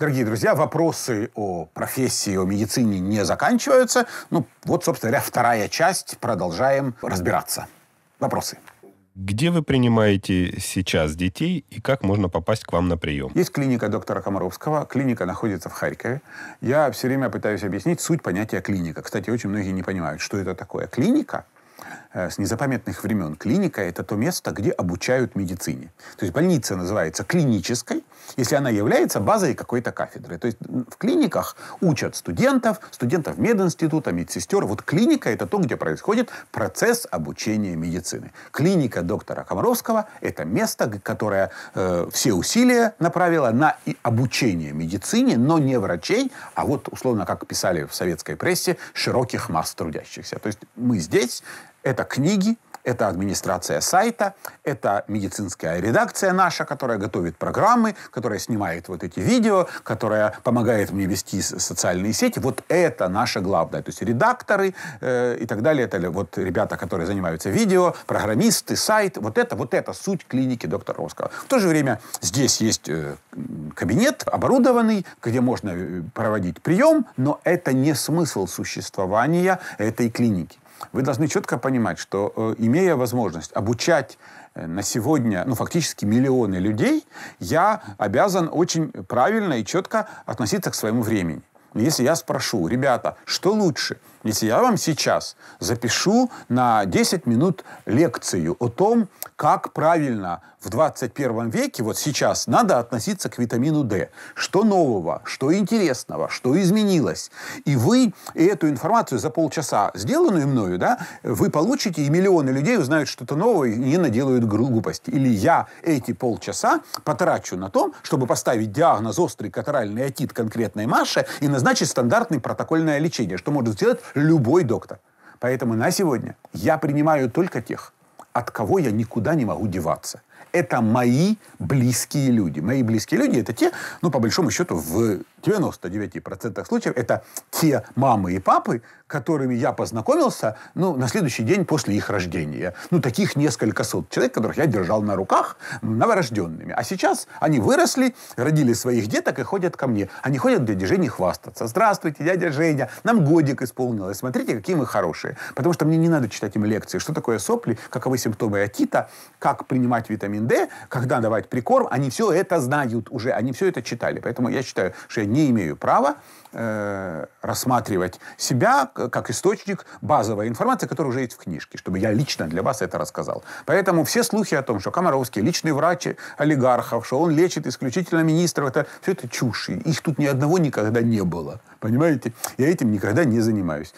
Дорогие друзья, вопросы о профессии, о медицине не заканчиваются. Ну, вот, собственно говоря, вторая часть. Продолжаем разбираться. Вопросы. Где вы принимаете сейчас детей и как можно попасть к вам на прием? Есть клиника доктора Комаровского. Клиника находится в Харькове. Я все время пытаюсь объяснить суть понятия клиника. Кстати, очень многие не понимают, что это такое. Клиника Э, с незапамятных времен. Клиника – это то место, где обучают медицине. То есть больница называется клинической, если она является базой какой-то кафедры. То есть в клиниках учат студентов, студентов мединститута, медсестер. Вот клиника – это то, где происходит процесс обучения медицины. Клиника доктора Комаровского – это место, которое э, все усилия направило на обучение медицине, но не врачей, а вот, условно, как писали в советской прессе, широких масс трудящихся. То есть мы здесь это книги, это администрация сайта, это медицинская редакция наша, которая готовит программы, которая снимает вот эти видео, которая помогает мне вести социальные сети. Вот это наше главное. То есть редакторы э, и так далее, это вот ребята, которые занимаются видео, программисты, сайт. Вот это, вот это суть клиники доктора Ровского. В то же время здесь есть э, кабинет оборудованный, где можно э, проводить прием, но это не смысл существования этой клиники. Вы должны четко понимать, что э, имея возможность обучать э, на сегодня, ну, фактически миллионы людей, я обязан очень правильно и четко относиться к своему времени. Если я спрошу, ребята, что лучше – ведь я вам сейчас запишу на 10 минут лекцию о том, как правильно в 21 веке, вот сейчас, надо относиться к витамину D. Что нового, что интересного, что изменилось. И вы эту информацию за полчаса, сделанную мною, да, вы получите, и миллионы людей узнают что-то новое и не наделают глупость. Или я эти полчаса потрачу на том, чтобы поставить диагноз острый катаральный отит конкретной Маше и назначить стандартный протокольное лечение, что может сделать Любой доктор. Поэтому на сегодня я принимаю только тех, от кого я никуда не могу деваться. Это мои близкие люди. Мои близкие люди – это те, ну, по большому счету, в в 99% случаев это те мамы и папы, которыми я познакомился ну, на следующий день после их рождения. Ну, таких несколько сот человек, которых я держал на руках новорожденными. А сейчас они выросли, родили своих деток и ходят ко мне. Они ходят к дяде Жене хвастаться. Здравствуйте, дядя Женя, нам годик исполнилось. Смотрите, какие мы хорошие. Потому что мне не надо читать им лекции, что такое сопли, каковы симптомы атита, как принимать витамин D, когда давать прикорм. Они все это знают уже, они все это читали. Поэтому я считаю, что я не имею права э, рассматривать себя как источник базовой информации, которая уже есть в книжке, чтобы я лично для вас это рассказал. Поэтому все слухи о том, что Комаровский личный врач олигархов, что он лечит исключительно министров, это все это чушь. Их тут ни одного никогда не было. Понимаете? Я этим никогда не занимаюсь.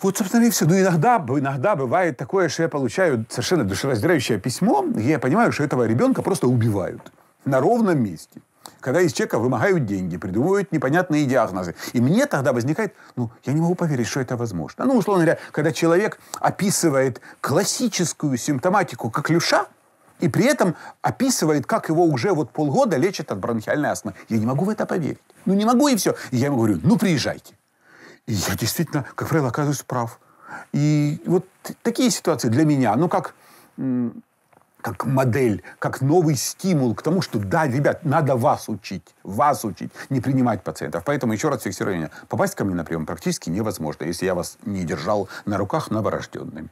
Вот, собственно, и все. Но ну, иногда, иногда бывает такое, что я получаю совершенно душераздирающее письмо, и я понимаю, что этого ребенка просто убивают на ровном месте когда из человека вымогают деньги, придумывают непонятные диагнозы. И мне тогда возникает, ну, я не могу поверить, что это возможно. Ну, условно говоря, когда человек описывает классическую симптоматику как люша, и при этом описывает, как его уже вот полгода лечат от бронхиальной астмы. Я не могу в это поверить. Ну, не могу и все. И я ему говорю, ну, приезжайте. И я действительно, как правило, оказываюсь прав. И вот такие ситуации для меня, ну, как как модель, как новый стимул к тому, что да, ребят, надо вас учить, вас учить, не принимать пациентов. Поэтому еще раз фиксирование. Попасть ко мне на прием практически невозможно, если я вас не держал на руках новорожденными.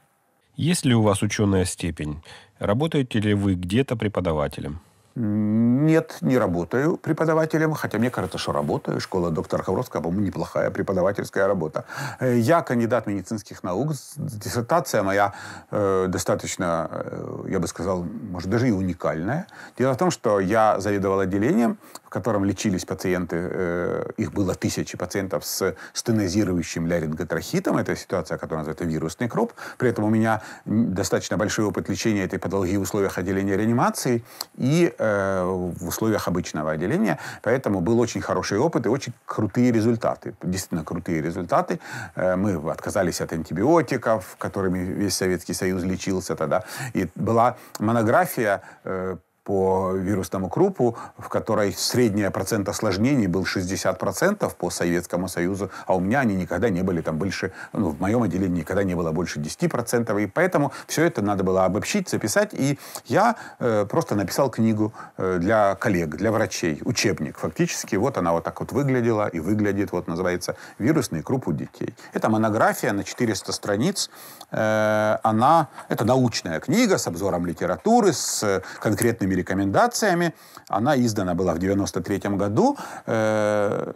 Есть ли у вас ученая степень? Работаете ли вы где-то преподавателем? Нет, не работаю преподавателем, хотя мне кажется, что работаю. Школа доктора Ховровского, по-моему, неплохая преподавательская работа. Э, я кандидат медицинских наук. Диссертация моя э, достаточно, э, я бы сказал, может, даже и уникальная. Дело в том, что я заведовал отделением котором лечились пациенты, э, их было тысячи пациентов с стенозирующим ларинготрахитом, это ситуация, которая называется вирусный кроп. При этом у меня достаточно большой опыт лечения этой патологии в условиях отделения реанимации и э, в условиях обычного отделения, поэтому был очень хороший опыт и очень крутые результаты, действительно крутые результаты. Э, мы отказались от антибиотиков, которыми весь Советский Союз лечился тогда, и была монография по вирусному крупу, в которой средний процент осложнений был 60% по Советскому Союзу, а у меня они никогда не были там больше, ну, в моем отделении никогда не было больше 10%, и поэтому все это надо было обобщить, записать, и я э, просто написал книгу э, для коллег, для врачей, учебник фактически, вот она вот так вот выглядела и выглядит, вот называется «Вирусный круп у детей». Это монография на 400 страниц, э, она, это научная книга с обзором литературы, с конкретными рекомендациями. Она издана была в 1993 году э,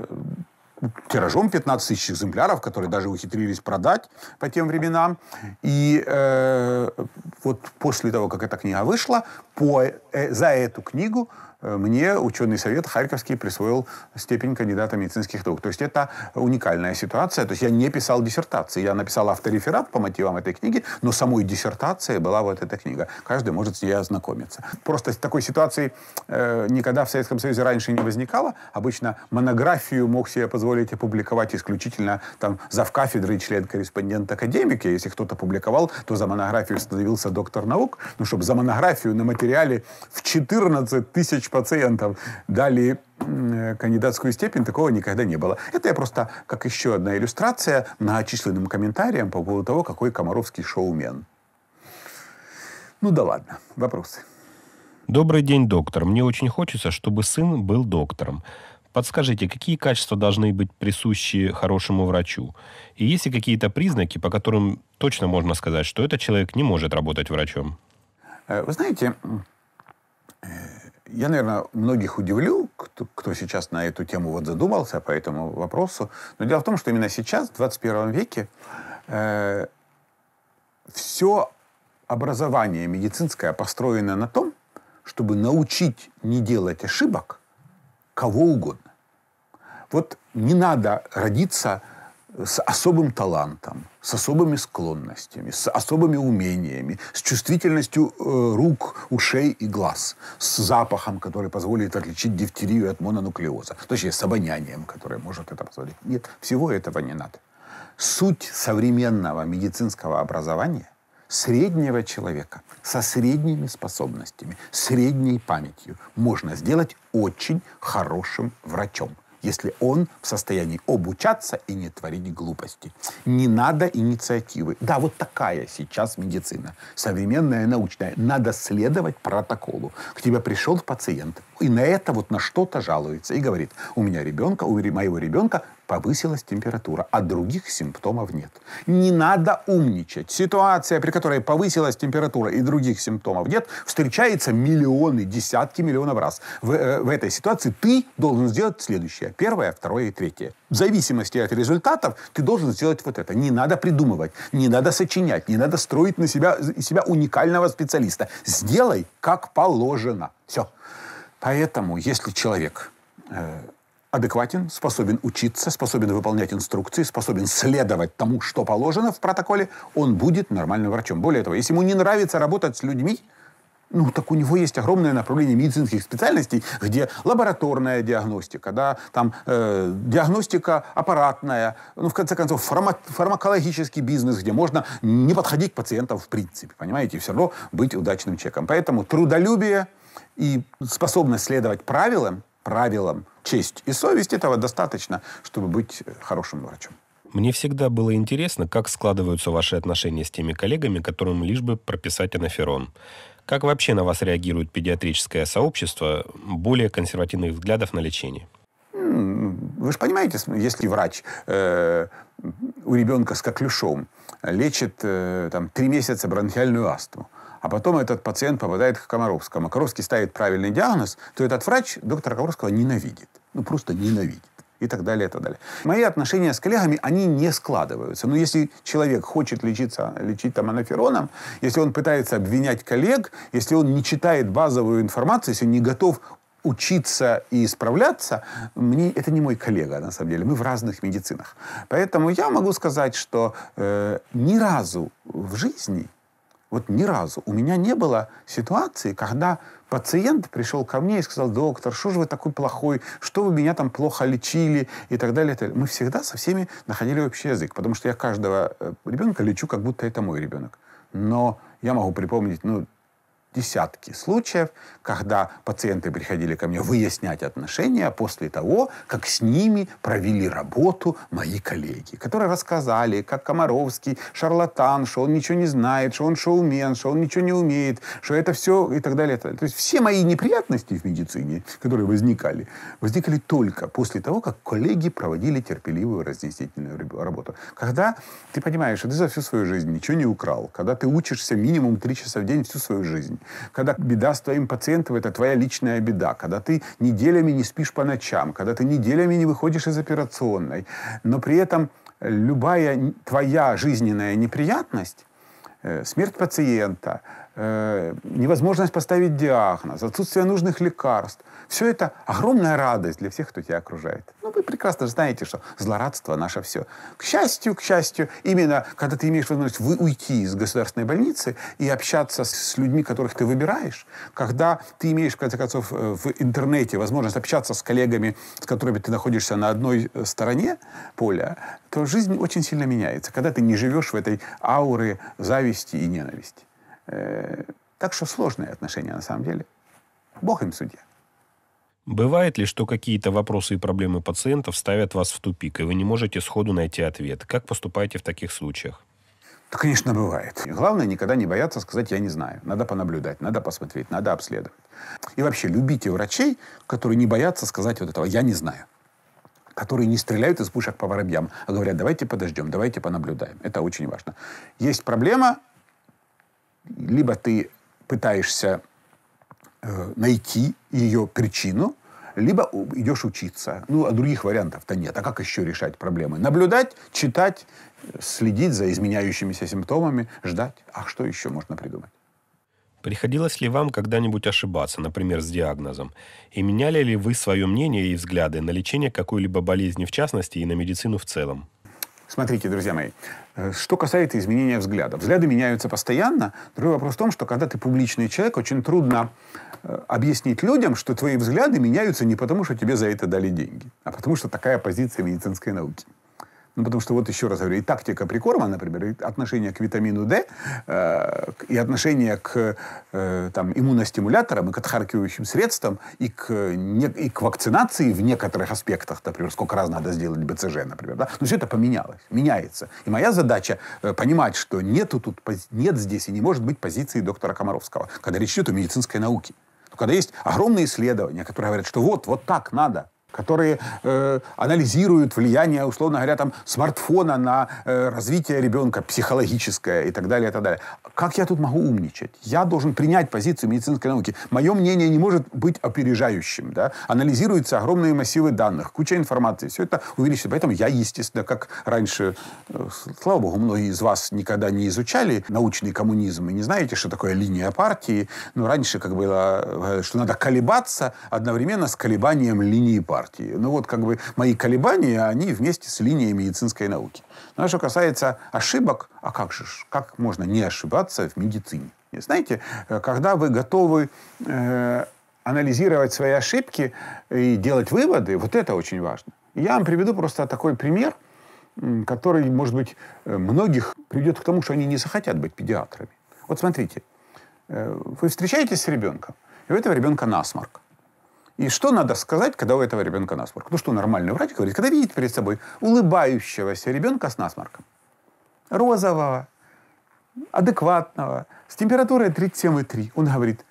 тиражом 15 тысяч экземпляров, которые даже ухитрились продать по тем временам. И э, вот после того, как эта книга вышла, по, э, за эту книгу Э, мне ученый совет Харьковский присвоил степень кандидата медицинских наук. То есть это уникальная ситуация. То есть я не писал диссертации. Я написал автореферат по мотивам этой книги, но самой диссертацией была вот эта книга. Каждый может с ней ознакомиться. Просто такой ситуации э, никогда в Советском Союзе раньше не возникало. Обычно монографию мог себе позволить опубликовать исключительно там завкафедры и член-корреспондент академики. Если кто-то публиковал, то за монографию становился доктор наук. Ну, чтобы за монографию на материале в 14 тысяч тысяч пациентов дали э, кандидатскую степень, такого никогда не было. Это я просто как еще одна иллюстрация многочисленным комментариям по поводу того, какой Комаровский шоумен. Ну да ладно, вопросы. Добрый день, доктор. Мне очень хочется, чтобы сын был доктором. Подскажите, какие качества должны быть присущи хорошему врачу? И есть ли какие-то признаки, по которым точно можно сказать, что этот человек не может работать врачом? Э, вы знаете, я, наверное, многих удивлю, кто, кто сейчас на эту тему вот задумался по этому вопросу. Но дело в том, что именно сейчас, в 21 веке, э, все образование медицинское построено на том, чтобы научить не делать ошибок кого угодно. Вот не надо родиться с особым талантом, с особыми склонностями, с особыми умениями, с чувствительностью э, рук, ушей и глаз, с запахом, который позволит отличить дифтерию от мононуклеоза, точнее, с обонянием, которое может это позволить. Нет, всего этого не надо. Суть современного медицинского образования среднего человека со средними способностями, средней памятью можно сделать очень хорошим врачом если он в состоянии обучаться и не творить глупости. Не надо инициативы. Да, вот такая сейчас медицина. Современная, научная. Надо следовать протоколу. К тебе пришел пациент и на это вот на что-то жалуется и говорит, у меня ребенка, у моего ребенка повысилась температура, а других симптомов нет. Не надо умничать. Ситуация, при которой повысилась температура и других симптомов нет, встречается миллионы, десятки миллионов раз. В, э, в этой ситуации ты должен сделать следующее. Первое, второе и третье. В зависимости от результатов ты должен сделать вот это. Не надо придумывать, не надо сочинять, не надо строить на себя, себя уникального специалиста. Сделай как положено. Все. Поэтому, если человек э, адекватен, способен учиться, способен выполнять инструкции, способен следовать тому, что положено в протоколе, он будет нормальным врачом. Более того, если ему не нравится работать с людьми, ну, так у него есть огромное направление медицинских специальностей, где лабораторная диагностика, да, там э, диагностика аппаратная, ну, в конце концов, фарма фармакологический бизнес, где можно не подходить к пациентам в принципе, понимаете, и все равно быть удачным человеком. Поэтому трудолюбие и способность следовать правилам правилам. Честь и совесть этого достаточно, чтобы быть э, хорошим врачом. Мне всегда было интересно, как складываются ваши отношения с теми коллегами, которым лишь бы прописать анаферон. Как вообще на вас реагирует педиатрическое сообщество более консервативных взглядов на лечение? Вы же понимаете, если врач э, у ребенка с коклюшом лечит э, там, три месяца бронхиальную астму, а потом этот пациент попадает к Комаровскому. Комаровский ставит правильный диагноз, то этот врач доктора Комаровского ненавидит. Ну, просто ненавидит. И так далее, и так далее. Мои отношения с коллегами, они не складываются. Но если человек хочет лечиться, лечить там анафероном, если он пытается обвинять коллег, если он не читает базовую информацию, если он не готов учиться и исправляться, мне это не мой коллега, на самом деле. Мы в разных медицинах. Поэтому я могу сказать, что э, ни разу в жизни вот ни разу у меня не было ситуации, когда пациент пришел ко мне и сказал, доктор, что же вы такой плохой, что вы меня там плохо лечили и так далее. И так далее. Мы всегда со всеми находили общий язык, потому что я каждого э, ребенка лечу, как будто это мой ребенок. Но я могу припомнить, ну, десятки случаев, когда пациенты приходили ко мне выяснять отношения после того, как с ними провели работу мои коллеги, которые рассказали, как Комаровский шарлатан, что он ничего не знает, что он шоумен, что он ничего не умеет, что это все и так далее. То есть все мои неприятности в медицине, которые возникали, возникли только после того, как коллеги проводили терпеливую разъяснительную работу. Когда ты понимаешь, что ты за всю свою жизнь ничего не украл, когда ты учишься минимум три часа в день всю свою жизнь, когда беда с твоим пациентом, это твоя личная беда. Когда ты неделями не спишь по ночам, когда ты неделями не выходишь из операционной. Но при этом любая твоя жизненная неприятность, э, смерть пациента, Э, невозможность поставить диагноз, отсутствие нужных лекарств. Все это огромная радость для всех, кто тебя окружает. Ну, вы прекрасно знаете, что злорадство наше все. К счастью, к счастью, именно когда ты имеешь возможность вы уйти из государственной больницы и общаться с людьми, которых ты выбираешь, когда ты имеешь, в конце концов, э, в интернете возможность общаться с коллегами, с которыми ты находишься на одной э, стороне поля, то жизнь очень сильно меняется, когда ты не живешь в этой ауре зависти и ненависти. Э, так что сложные отношения на самом деле. Бог им судья. Бывает ли, что какие-то вопросы и проблемы пациентов ставят вас в тупик, и вы не можете сходу найти ответ? Как поступаете в таких случаях? Да, конечно, бывает. И главное, никогда не бояться сказать «я не знаю». Надо понаблюдать, надо посмотреть, надо обследовать. И вообще, любите врачей, которые не боятся сказать вот этого «я не знаю» которые не стреляют из пушек по воробьям, а говорят, давайте подождем, давайте понаблюдаем. Это очень важно. Есть проблема, либо ты пытаешься э, найти ее причину, либо идешь учиться. Ну, а других вариантов-то нет. А как еще решать проблемы? Наблюдать, читать, следить за изменяющимися симптомами, ждать. А что еще можно придумать? Приходилось ли вам когда-нибудь ошибаться, например, с диагнозом? И меняли ли вы свое мнение и взгляды на лечение какой-либо болезни в частности и на медицину в целом? Смотрите, друзья мои, э, что касается изменения взгляда. Взгляды меняются постоянно. Другой вопрос в том, что когда ты публичный человек, очень трудно э, объяснить людям, что твои взгляды меняются не потому, что тебе за это дали деньги, а потому, что такая позиция медицинской науки. Ну, потому что, вот еще раз говорю, и тактика прикорма, например, и отношение к витамину D, э, и отношение к э, там, иммуностимуляторам, и к отхаркивающим средствам, и к, не, и к вакцинации в некоторых аспектах, например, сколько раз надо сделать БЦЖ, например. Да? Но все это поменялось, меняется. И моя задача э, понимать, что нету тут, нет здесь и не может быть позиции доктора Комаровского, когда речь идет о медицинской науке. когда есть огромные исследования, которые говорят, что вот, вот так надо, которые э, анализируют влияние, условно говоря, там, смартфона на э, развитие ребенка психологическое и так далее, и так далее. Как я тут могу умничать? Я должен принять позицию медицинской науки. Мое мнение не может быть опережающим. Да? Анализируются огромные массивы данных, куча информации. Все это увеличивается. Поэтому я, естественно, как раньше, э, слава богу, многие из вас никогда не изучали научный коммунизм и не знаете, что такое линия партии. Но раньше как было, э, что надо колебаться одновременно с колебанием линии партии партии. Ну вот как бы мои колебания, они вместе с линией медицинской науки. Но ну, а что касается ошибок, а как же, как можно не ошибаться в медицине? И знаете, э, когда вы готовы э, анализировать свои ошибки и делать выводы, вот это очень важно. Я вам приведу просто такой пример, который, может быть, э, многих приведет к тому, что они не захотят быть педиатрами. Вот смотрите, э, вы встречаетесь с ребенком, и у этого ребенка насморк. И что надо сказать, когда у этого ребенка насморк? Ну что нормальный врач говорит, когда видит перед собой улыбающегося ребенка с насморком? Розового, адекватного, с температурой 37,3. Он говорит,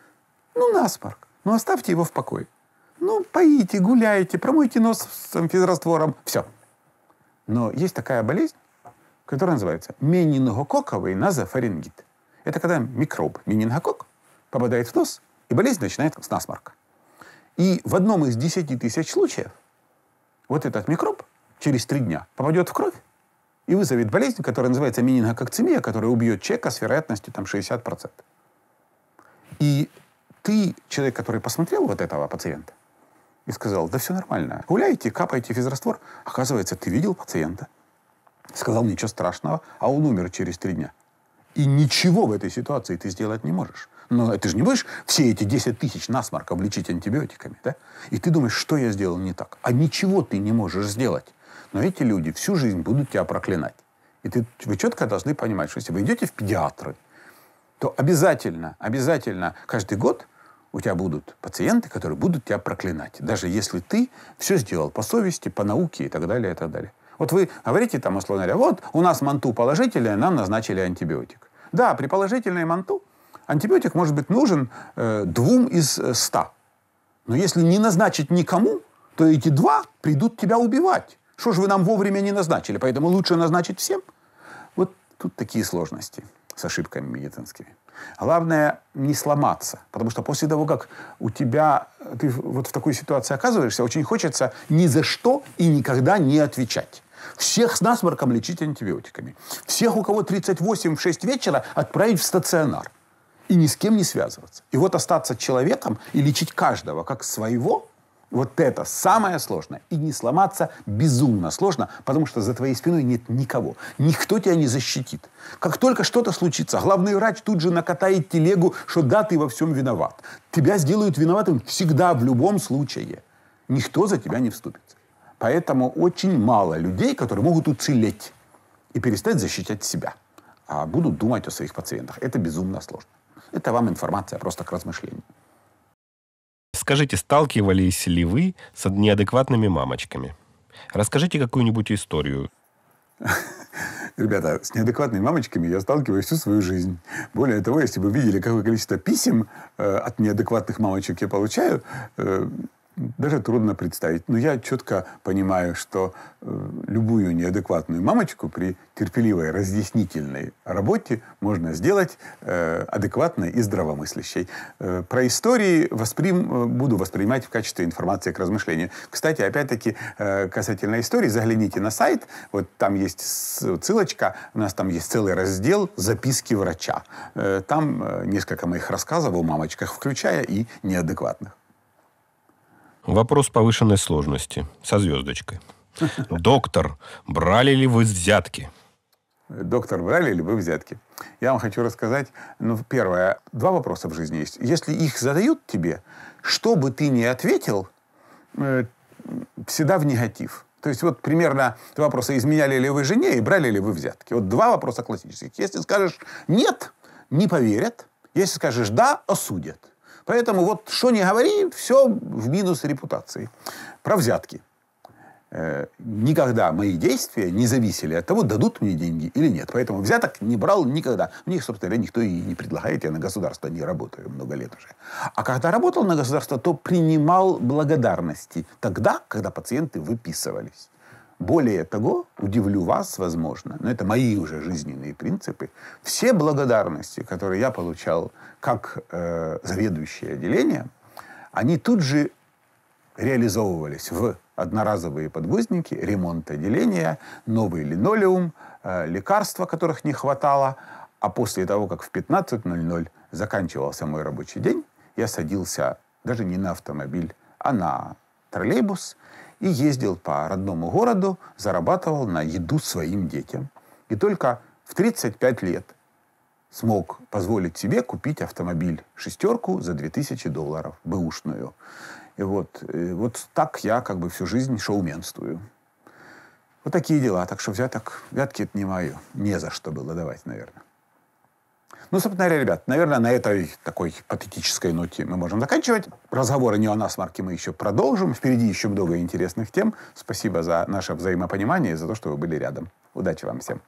ну насморк, ну оставьте его в покое. Ну, поите, гуляйте, промойте нос с физраствором, все. Но есть такая болезнь, которая называется менингококковый назофарингит. Это когда микроб менингокок попадает в нос, и болезнь начинается с насморка. И в одном из 10 тысяч случаев вот этот микроб через три дня попадет в кровь и вызовет болезнь, которая называется менингококцемия, которая убьет человека с вероятностью там, 60%. И ты, человек, который посмотрел вот этого пациента, и сказал, да все нормально, гуляете, капаете физраствор. Оказывается, ты видел пациента, сказал, ничего страшного, а он умер через три дня. И ничего в этой ситуации ты сделать не можешь. Но ну, ты же не будешь все эти 10 тысяч насморков лечить антибиотиками, да? И ты думаешь, что я сделал не так? А ничего ты не можешь сделать. Но эти люди всю жизнь будут тебя проклинать. И ты, вы четко должны понимать, что если вы идете в педиатры, то обязательно, обязательно каждый год у тебя будут пациенты, которые будут тебя проклинать. Даже если ты все сделал по совести, по науке и так далее, и так далее. Вот вы говорите там, условно говоря, вот у нас манту положительная, нам назначили антибиотик. Да, при положительной манту Антибиотик может быть нужен э, двум из э, ста. Но если не назначить никому, то эти два придут тебя убивать. Что же вы нам вовремя не назначили? Поэтому лучше назначить всем. Вот тут такие сложности с ошибками медицинскими. Главное не сломаться, потому что после того, как у тебя ты вот в такой ситуации оказываешься, очень хочется ни за что и никогда не отвечать. Всех с насморком лечить антибиотиками. Всех, у кого 38 в 6 вечера, отправить в стационар и ни с кем не связываться. И вот остаться человеком и лечить каждого как своего, вот это самое сложное. И не сломаться безумно сложно, потому что за твоей спиной нет никого. Никто тебя не защитит. Как только что-то случится, главный врач тут же накатает телегу, что да, ты во всем виноват. Тебя сделают виноватым всегда, в любом случае. Никто за тебя не вступится. Поэтому очень мало людей, которые могут уцелеть и перестать защищать себя, а будут думать о своих пациентах. Это безумно сложно. Это вам информация просто к размышлению. Скажите, сталкивались ли вы с неадекватными мамочками? Расскажите какую-нибудь историю. Ребята, с неадекватными мамочками я сталкиваюсь всю свою жизнь. Более того, если бы видели, какое количество писем э, от неадекватных мамочек я получаю, э, даже трудно представить. Но я четко понимаю, что э, любую неадекватную мамочку при терпеливой разъяснительной работе можно сделать э, адекватной и здравомыслящей. Э, про истории восприм, буду воспринимать в качестве информации к размышлению. Кстати, опять-таки, касательно истории, загляните на сайт, вот там есть ссылочка, у нас там есть целый раздел «Записки врача». там несколько моих рассказов о мамочках, включая и неадекватных. Вопрос повышенной сложности. Со звездочкой. Доктор, брали ли вы взятки? Доктор, брали ли вы взятки? Я вам хочу рассказать, ну, первое, два вопроса в жизни есть. Если их задают тебе, что бы ты ни ответил, э, всегда в негатив. То есть вот примерно вопросы, изменяли ли вы жене и брали ли вы взятки. Вот два вопроса классических. Если скажешь «нет», не поверят. Если скажешь «да», осудят. Поэтому вот что не говори, все в минус репутации. Про взятки. Э, никогда мои действия не зависели от того, дадут мне деньги или нет. Поэтому взяток не брал никогда. Мне, собственно говоря, никто и не предлагает. Я на государство не работаю много лет уже. А когда работал на государство, то принимал благодарности. Тогда, когда пациенты выписывались. Более того, удивлю вас, возможно, но это мои уже жизненные принципы, все благодарности, которые я получал как э, заведующий отделением, они тут же реализовывались в одноразовые подгузники, ремонт отделения, новый линолеум, э, лекарства, которых не хватало. А после того, как в 15.00 заканчивался мой рабочий день, я садился даже не на автомобиль, а на троллейбус – и ездил по родному городу, зарабатывал на еду своим детям. И только в 35 лет смог позволить себе купить автомобиль «шестерку» за 2000 долларов, бэушную. И вот, и э, вот так я как бы всю жизнь шоуменствую. Вот такие дела. Так что взяток, взятки это не мое. Не за что было давать, наверное. Ну, собственно говоря, ребят, наверное, на этой такой патетической ноте мы можем заканчивать. Разговоры не о нас, Марки, мы еще продолжим. Впереди еще много интересных тем. Спасибо за наше взаимопонимание и за то, что вы были рядом. Удачи вам всем.